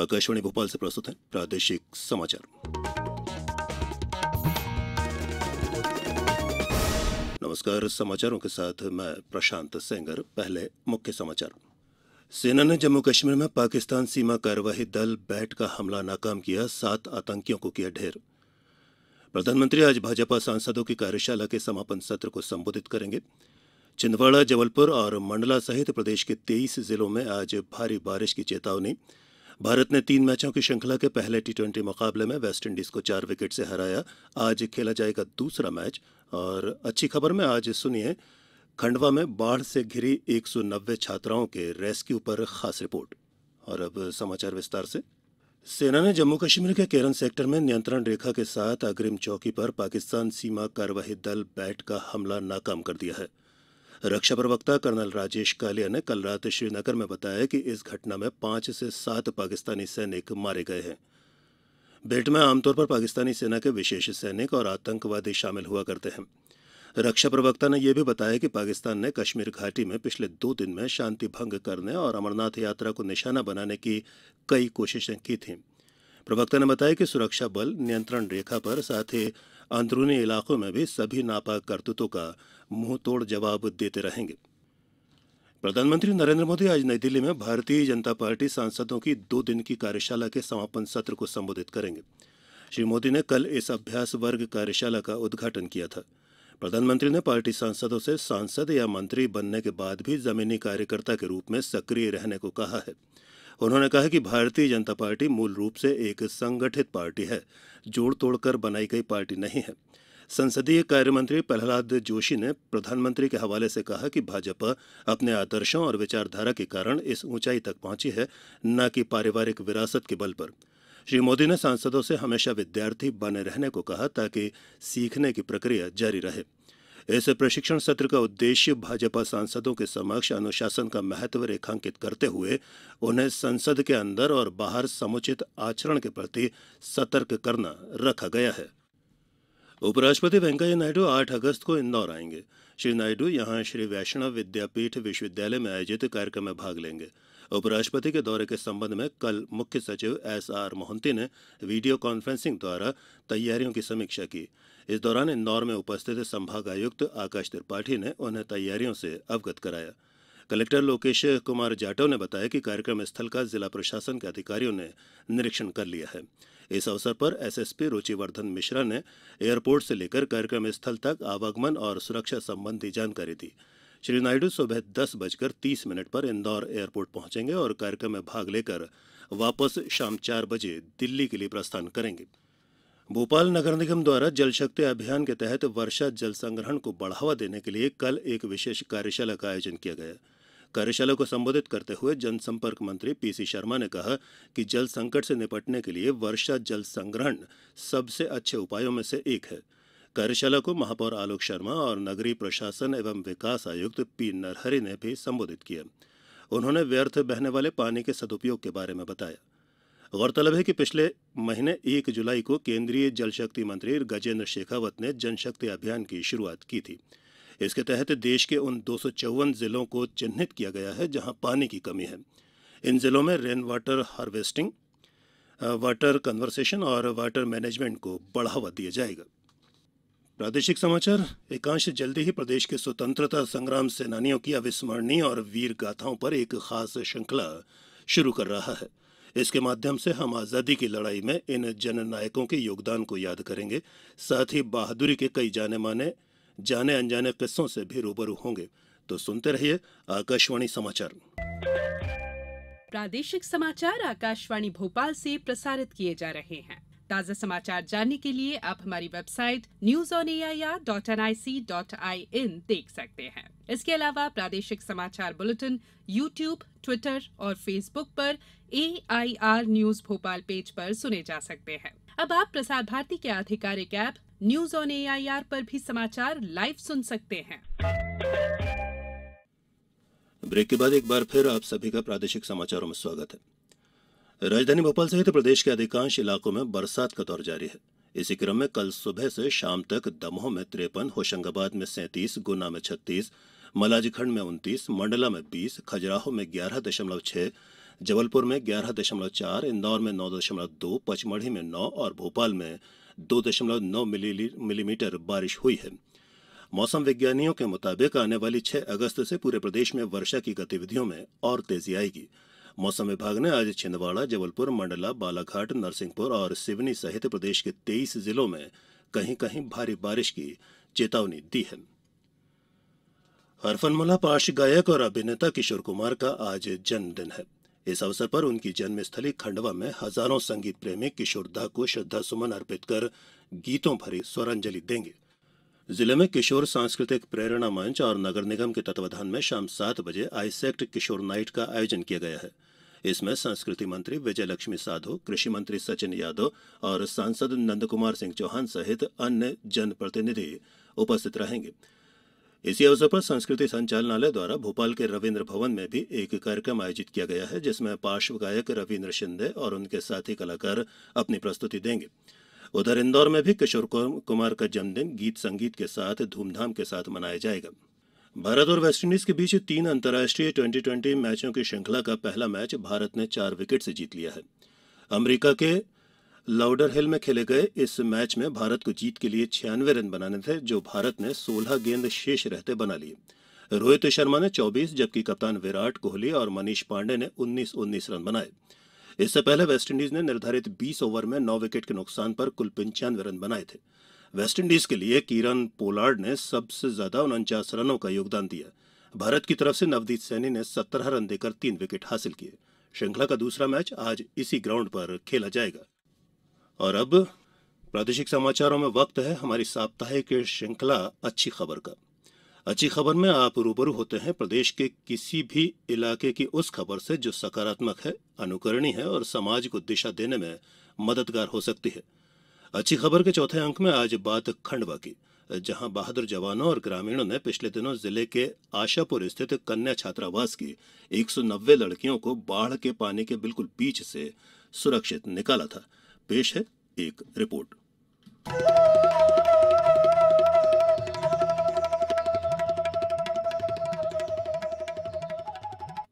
आकाशवाणी भोपाल से प्रस्तुत है प्रादेशिक समाचार नमस्कार समाचारों के साथ मैं प्रशांत सेंगर पहले मुख्य समाचार सेना ने जम्मू कश्मीर में पाकिस्तान सीमा कार्यवाही दल बैट का हमला नाकाम किया सात आतंकियों को किया ढेर प्रधानमंत्री आज भाजपा सांसदों की कार्यशाला के समापन सत्र को संबोधित करेंगे छिंदवाड़ा जबलपुर और मंडला सहित प्रदेश के तेईस जिलों में आज भारी बारिश की चेतावनी भारत ने तीन मैचों की श्रृंखला के पहले टी ट्वेंटी मुकाबले में वेस्टइंडीज को चार विकेट से हराया आज खेला जाएगा दूसरा मैच और अच्छी खबर में आज सुनिए खंडवा में बाढ़ से घिरी 190 छात्राओं के रेस्क्यू पर खास रिपोर्ट और अब समाचार विस्तार से सेना ने जम्मू कश्मीर के केरन सेक्टर में नियंत्रण रेखा के साथ अग्रिम चौकी पर पाकिस्तान सीमा कार्यवाही दल बैट का हमला नाकाम कर दिया है रक्षा प्रवक्ता कर्नल राजेश कालिया ने कल रात श्रीनगर में बताया कि इस घटना में पांच से सात पाकिस्तानी सैनिक मारे गए हैं भेंट में आमतौर पर पाकिस्तानी सेना के विशेष सैनिक और आतंकवादी शामिल हुआ करते हैं रक्षा प्रवक्ता ने यह भी बताया कि पाकिस्तान ने कश्मीर घाटी में पिछले दो दिन में शांति भंग करने और अमरनाथ यात्रा को निशाना बनाने की कई कोशिशें की थीं प्रवक्ता ने बताया कि सुरक्षा बल नियंत्रण रेखा पर साथ ही अंदरूनी इलाकों में भी सभी नापाक करतूतों का मुंहतोड़ जवाब देते रहेंगे प्रधानमंत्री नरेंद्र मोदी आज नई दिल्ली में भारतीय जनता पार्टी सांसदों की दो दिन की कार्यशाला के समापन सत्र को संबोधित करेंगे श्री मोदी ने कल इस अभ्यास वर्ग कार्यशाला का उद्घाटन किया था प्रधानमंत्री ने पार्टी सांसदों से सांसद या मंत्री बनने के बाद भी जमीनी कार्यकर्ता के रूप में सक्रिय रहने को कहा है उन्होंने कहा कि भारतीय जनता पार्टी मूल रूप से एक संगठित पार्टी है जोड़ तोड़ कर बनाई गई पार्टी नहीं है संसदीय कार्य मंत्री प्रहलाद जोशी ने प्रधानमंत्री के हवाले से कहा कि भाजपा अपने आदर्शों और विचारधारा के कारण इस ऊंचाई तक पहुंची है न कि पारिवारिक विरासत के बल पर श्री मोदी ने सांसदों से हमेशा विद्यार्थी बने रहने को कहा ताकि सीखने की प्रक्रिया जारी रहे इस प्रशिक्षण सत्र का उद्देश्य भाजपा सांसदों के समक्ष अनुशासन का महत्व रेखांकित करते हुए उन्हें संसद के अंदर और बाहर समुचित आचरण के प्रति सतर्क करना रखा गया है उपराष्ट्रपति वेंकैया नायडू आठ अगस्त को इंदौर आएंगे श्री नायडू यहां श्री वैष्णव विद्यापीठ विश्वविद्यालय में आयोजित कार्यक्रम में भाग लेंगे उपराष्ट्रपति के दौरे के संबंध में कल मुख्य सचिव एस आर मोहंती ने वीडियो कॉन्फ्रेंसिंग द्वारा तैयारियों की समीक्षा की इस दौरान इंदौर में उपस्थित संभाग आयुक्त आकाश त्रिपाठी ने उन्हें तैयारियों से अवगत कराया कलेक्टर लोकेश कुमार जाटव ने बताया कि कार्यक्रम स्थल का जिला प्रशासन के अधिकारियों ने निरीक्षण कर लिया है इस अवसर पर एसएसपी रुचिवर्धन मिश्रा ने एयरपोर्ट से लेकर कार्यक्रम स्थल तक आवागमन और सुरक्षा संबंधी जानकारी दी श्री नायडू सुबह दस बजकर तीस मिनट पर इंदौर एयरपोर्ट पहुंचेंगे और कार्यक्रम में भाग लेकर वापस शाम चार बजे दिल्ली के लिए प्रस्थान करेंगे भोपाल नगर निगम द्वारा जल शक्ति अभियान के तहत वर्षा जल संग्रहण को बढ़ावा देने के लिए कल एक विशेष कार्यशाला का आयोजन किया गया कार्यशाला को संबोधित करते हुए जनसंपर्क मंत्री पीसी शर्मा ने कहा कि जल संकट से निपटने के लिए वर्षा जल संग्रहण सबसे अच्छे उपायों में से एक है कार्यशाला को महापौर आलोक शर्मा और नगरीय प्रशासन एवं विकास आयुक्त पी नरहरि ने भी संबोधित किया उन्होंने व्यर्थ बहने वाले पानी के सदुपयोग के बारे में बताया गौरतलब है कि पिछले महीने एक जुलाई को केंद्रीय जल शक्ति मंत्री गजेंद्र शेखावत ने जनशक्ति अभियान की शुरुआत की थी इसके तहत देश के उन दो जिलों को चिन्हित किया गया है जहां पानी की कमी है इन जिलों में rain water harvesting water conversation और वाटर मैनेजमेंट को बढ़ावा दिया जाएगा प्रादेशिक समाचार एकांश जल्दी ही प्रदेश के स्वतंत्रता संग्राम सेनानियों की अविस्मरणीय और वीर गाथाओं पर एक खास श्रृंखला शुरू कर रहा है इसके माध्यम से हम आज़ादी की लड़ाई में इन जननायकों के योगदान को याद करेंगे साथ ही बहादुरी के कई जाने माने जाने अनजाने किस्सों से भी रूबरू होंगे तो सुनते रहिए आकाशवाणी समाचार प्रादेशिक समाचार आकाशवाणी भोपाल से प्रसारित किए जा रहे हैं ताज़ा समाचार जानने के लिए आप हमारी website news on A I R dot N I C dot I N देख सकते हैं इसके अलावा प्रादेशिक समाचार बुलेटिन यूट्यूब ट्विटर और फेसबुक पर A I R news Bhopal page पर सुने जा सकते हैं अब आप प्रसार भारती के आधिकारिक ऐप न्यूज ऑन एआईआर पर भी समाचार लाइव सुन सकते हैं ब्रेक के बाद एक बार फिर आप सभी का प्रादेशिक समाचारों में स्वागत है राजधानी भोपाल सहित प्रदेश के अधिकांश इलाकों में बरसात का दौर जारी है इसी क्रम में कल सुबह से शाम तक दमोह में तिरपन होशंगाबाद में सैंतीस गुना में छत्तीस मलाजखंड में उन्तीस मंडला में बीस खजुराहो में ग्यारह दशमलव छह जबलपुर में ग्यारह दशमलव चार इंदौर में नौ दशमलव दो पचमढ़ी में नौ और भोपाल में दो दशमलव नौ मिलीमीटर बारिश हुई है मौसम विज्ञानियों के मुताबिक आने वाली छह अगस्त से पूरे प्रदेश में वर्षा की गतिविधियों में और तेजी आएगी मौसम विभाग ने आज छिंदवाड़ा जबलपुर मंडला बालाघाट नरसिंहपुर और सिवनी सहित प्रदेश के तेईस जिलों में कहीं कहीं भारी बारिश की चेतावनी दी है हरफनमला पार्श्व गायक और अभिनेता किशोर कुमार का आज जन्मदिन है इस अवसर पर उनकी जन्मस्थली खंडवा में हजारों संगीत प्रेमी किशोर दाह को श्रद्धा सुमन अर्पित कर गीतों भरी स्वरांजलि देंगे जिले में किशोर सांस्कृतिक प्रेरणा मंच और नगर निगम के तत्वाधान में शाम सात बजे आईसेक्ट किशोर नाइट का आयोजन किया गया है इसमें संस्कृति मंत्री विजय लक्ष्मी साधो कृषि मंत्री सचिन यादव और सांसद नंदकुमार सिंह चौहान सहित अन्य जनप्रतिनिधि उपस्थित रहेंगे इसी अवसर पर संस्कृति संचालनालय द्वारा भोपाल के रविन्द्र भवन में भी एक कार्यक्रम आयोजित किया गया है जिसमें पार्श्व गायक रविन्द्र शिंदे और उनके साथी कलाकार अपनी प्रस्तुति देंगे उधर इंदौर में भी किशोर कुमार का जन्मदिन गीत संगीत के साथ धूमधाम के साथ मनाया जाएगा भारत और वेस्टइंडीज के बीच तीन अंतर्राष्ट्रीय ट्वेंटी ट्वेंटी मैचों की श्रृंखला का पहला मैच भारत ने चार विकेट से जीत लिया है अमरीका के लाउडर हिल में खेले गए इस मैच में भारत को जीत के लिए छियानवे रन बनाने थे जो भारत ने सोलह गेंद शेष रहते बना लिए रोहित शर्मा ने 24 जबकि कप्तान विराट कोहली और मनीष पांडे ने 19 19 रन बनाए इससे पहले वेस्टइंडीज ने निर्धारित 20 ओवर में 9 विकेट के नुकसान पर कुल पंचानवे रन बनाए थे वेस्टइंडीज के लिए किरण पोलार्ड ने सबसे ज्यादा उनचास रनों का योगदान दिया भारत की तरफ से नवदीप सैनी ने सत्रह रन देकर तीन विकेट हासिल किए श्रृंखला का दूसरा मैच आज इसी ग्राउंड पर खेला जाएगा और अब प्रादेशिक समाचारों में वक्त है हमारी साप्ताहिक श्रृंखला अच्छी खबर का अच्छी खबर में आप रूबरू होते हैं प्रदेश के किसी भी इलाके की उस खबर से जो सकारात्मक है अनुकरणीय है और समाज को दिशा देने में मददगार हो सकती है अच्छी खबर के चौथे अंक में आज बात खंडवा की जहां बहादुर जवानों और ग्रामीणों ने पिछले दिनों जिले के आशापुर स्थित कन्या छात्रावास की 190 लड़कियों को बाढ़ के पानी के बिल्कुल बीच से सुरक्षित निकाला था पेश है एक रिपोर्ट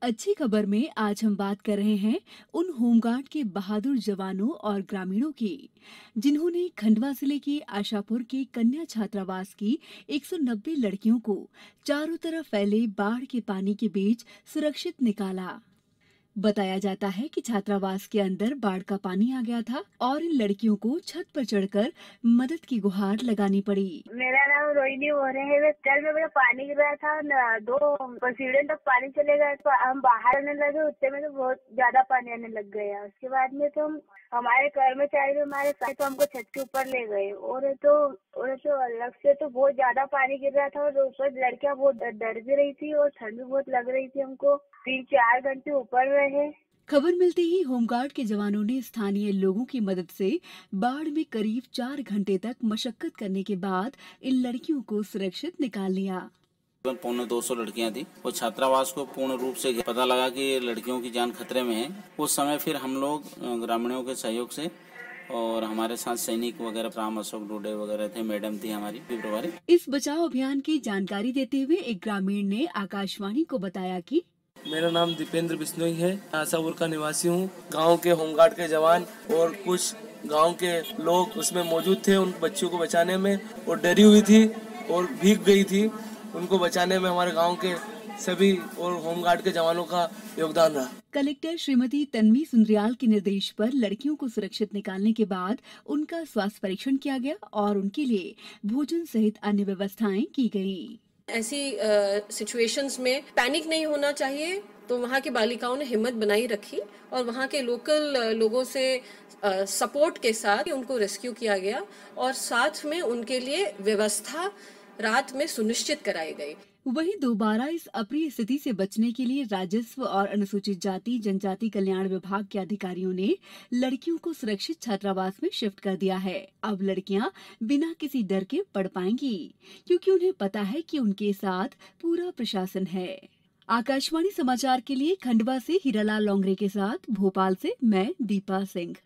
अच्छी खबर में आज हम बात कर रहे हैं उन होमगार्ड के बहादुर जवानों और ग्रामीणों की जिन्होंने खंडवा जिले के आशापुर के कन्या छात्रावास की 190 लड़कियों को चारों तरफ फैले बाढ़ के पानी के बीच सुरक्षित निकाला बताया जाता है कि छात्रावास के अंदर बाढ़ का पानी आ गया था और इन लड़कियों को छत पर चढ़कर मदद की गुहार लगानी पड़ी मेरा नाम रोहिणी हो रहे हैं कल में मेरा पानी गिर रहा था दो सीढ़ियों तक पानी चले गए तो हम बाहर आने लगे उससे में तो बहुत ज्यादा पानी आने लग गया उसके बाद में तो हम हमारे कर्मचारी हमारे साथ तो हमको छत के ऊपर ले गए और तो और तो अलग से तो बहुत ज्यादा पानी गिर रहा था और ऊपर लड़कियां बहुत डर भी रही थी और ठंड भी बहुत लग रही थी हमको तीन चार घंटे ऊपर रहे खबर मिलते ही होमगार्ड के जवानों ने स्थानीय लोगों की मदद से बाढ़ में करीब चार घंटे तक मशक्कत करने के बाद इन लड़कियों को सुरक्षित निकाल लिया पौने दो सौ लड़कियाँ थी और छात्रावास को पूर्ण रूप से पता लगा कि लड़कियों की जान खतरे में है उस समय फिर हम लोग ग्रामीणों के सहयोग से और हमारे साथ सैनिक वगैरह राम अशोक डोडे वगैरह थे मैडम थी हमारी प्रभारी इस बचाव अभियान की जानकारी देते हुए एक ग्रामीण ने आकाशवाणी को बताया कि मेरा नाम दीपेंद्र बिश्नोई है आशापुर का निवासी हूँ गांव के होमगार्ड के जवान और कुछ गांव के लोग उसमें मौजूद थे उन बच्चियों को बचाने में और डरी हुई थी और भीग गई थी उनको बचाने में हमारे गांव के सभी और होमगार्ड के जवानों का योगदान रहा कलेक्टर श्रीमती तन्वी सुंदरियाल के निर्देश पर लड़कियों को सुरक्षित निकालने के बाद उनका स्वास्थ्य परीक्षण किया गया और उनके लिए भोजन सहित अन्य व्यवस्थाएं की गयी ऐसी सिचुएशंस में पैनिक नहीं होना चाहिए तो वहाँ की बालिकाओं ने हिम्मत बनाई रखी और वहाँ के लोकल लोगों से सपोर्ट के साथ उनको रेस्क्यू किया गया और साथ में उनके लिए व्यवस्था रात में सुनिश्चित कराई गई वहीं दोबारा इस अप्रिय स्थिति से बचने के लिए राजस्व और अनुसूचित जाति जनजाति कल्याण विभाग के अधिकारियों ने लड़कियों को सुरक्षित छात्रावास में शिफ्ट कर दिया है अब लड़कियां बिना किसी डर के पढ़ पाएंगी क्योंकि उन्हें पता है कि उनके साथ पूरा प्रशासन है आकाशवाणी समाचार के लिए खंडवा से हीरालाल लोंगरे के साथ भोपाल से मैं दीपा सिंह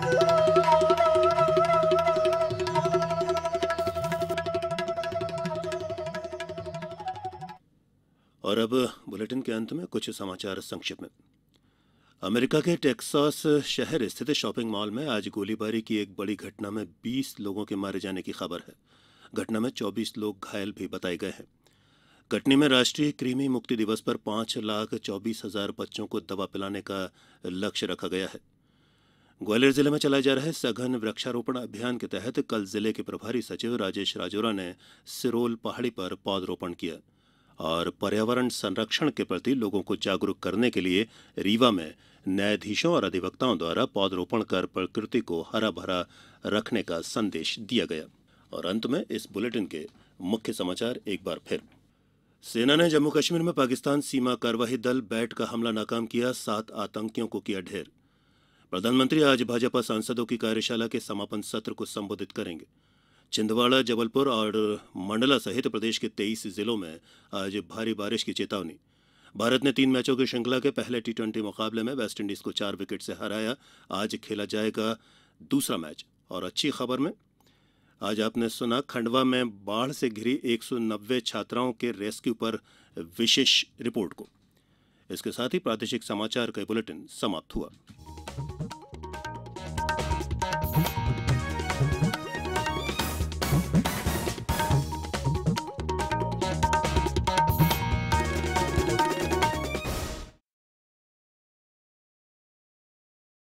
और अब बुलेटिन के अंत में कुछ समाचार संक्षिप्त में अमेरिका के टेक्सास शहर स्थित शॉपिंग मॉल में आज गोलीबारी की एक बड़ी घटना में 20 लोगों के मारे जाने की खबर है घटना में 24 लोग घायल भी बताए गए हैं कटनी में राष्ट्रीय कृमि मुक्ति दिवस पर पांच लाख चौबीस हजार बच्चों को दवा पिलाने का लक्ष्य रखा गया है ग्वालियर जिले में चलाए जा रहे सघन वृक्षारोपण अभियान के तहत कल जिले के प्रभारी सचिव राजेश राजोरा ने सिरोल पहाड़ी पर पौधरोपण किया और पर्यावरण संरक्षण के प्रति लोगों को जागरूक करने के लिए रीवा में न्यायाधीशों और अधिवक्ताओं द्वारा पौधरोपण कर प्रकृति को हरा भरा रखने का संदेश दिया गया और अंत में इस बुलेटिन के मुख्य समाचार एक बार फिर सेना ने जम्मू कश्मीर में पाकिस्तान सीमा कार्यवाही दल बैट का हमला नाकाम किया सात आतंकियों को किया ढेर प्रधानमंत्री आज भाजपा सांसदों की कार्यशाला के समापन सत्र को संबोधित करेंगे छिंदवाड़ा जबलपुर और मंडला सहित प्रदेश के तेईस जिलों में आज भारी बारिश की चेतावनी भारत ने तीन मैचों की श्रृंखला के पहले टी ट्वेंटी मुकाबले में वेस्टइंडीज को चार विकेट से हराया आज खेला जाएगा दूसरा मैच और अच्छी खबर में आज आपने सुना खंडवा में बाढ़ से घिरी 190 छात्राओं के रेस्क्यू पर विशेष रिपोर्ट को इसके साथ ही प्रादेशिक समाचार का बुलेटिन समाप्त हुआ